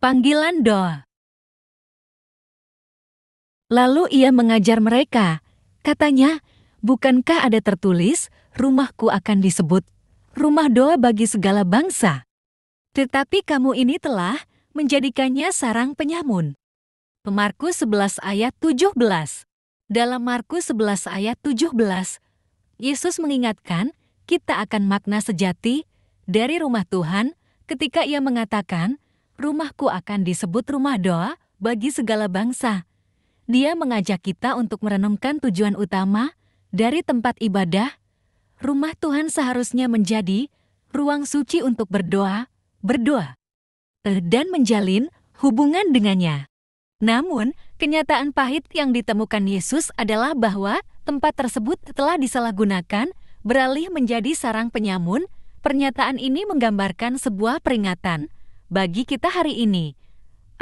Panggilan doa. Lalu ia mengajar mereka, katanya, bukankah ada tertulis, rumahku akan disebut rumah doa bagi segala bangsa. Tetapi kamu ini telah menjadikannya sarang penyamun. Markus 11 ayat 17 Dalam Markus 11 ayat 17, Yesus mengingatkan kita akan makna sejati dari rumah Tuhan ketika ia mengatakan, rumahku akan disebut rumah doa bagi segala bangsa. Dia mengajak kita untuk merenungkan tujuan utama dari tempat ibadah. Rumah Tuhan seharusnya menjadi ruang suci untuk berdoa, berdoa, eh, dan menjalin hubungan dengannya. Namun, kenyataan pahit yang ditemukan Yesus adalah bahwa tempat tersebut telah disalahgunakan, beralih menjadi sarang penyamun. Pernyataan ini menggambarkan sebuah peringatan bagi kita hari ini.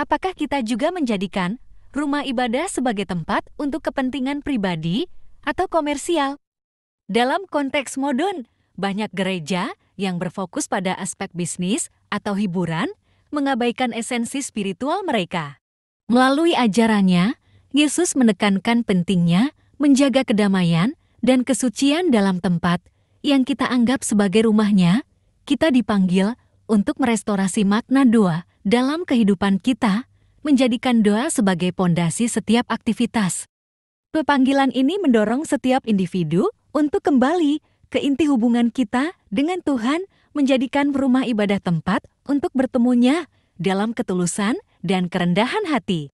Apakah kita juga menjadikan rumah ibadah sebagai tempat untuk kepentingan pribadi atau komersial? Dalam konteks modern, banyak gereja yang berfokus pada aspek bisnis atau hiburan mengabaikan esensi spiritual mereka. Melalui ajarannya, Yesus menekankan pentingnya menjaga kedamaian dan kesucian dalam tempat yang kita anggap sebagai rumahnya. Kita dipanggil untuk merestorasi makna doa dalam kehidupan kita, menjadikan doa sebagai pondasi setiap aktivitas. Pepanggilan ini mendorong setiap individu untuk kembali ke inti hubungan kita dengan Tuhan, menjadikan rumah ibadah tempat untuk bertemunya dalam ketulusan dan kerendahan hati.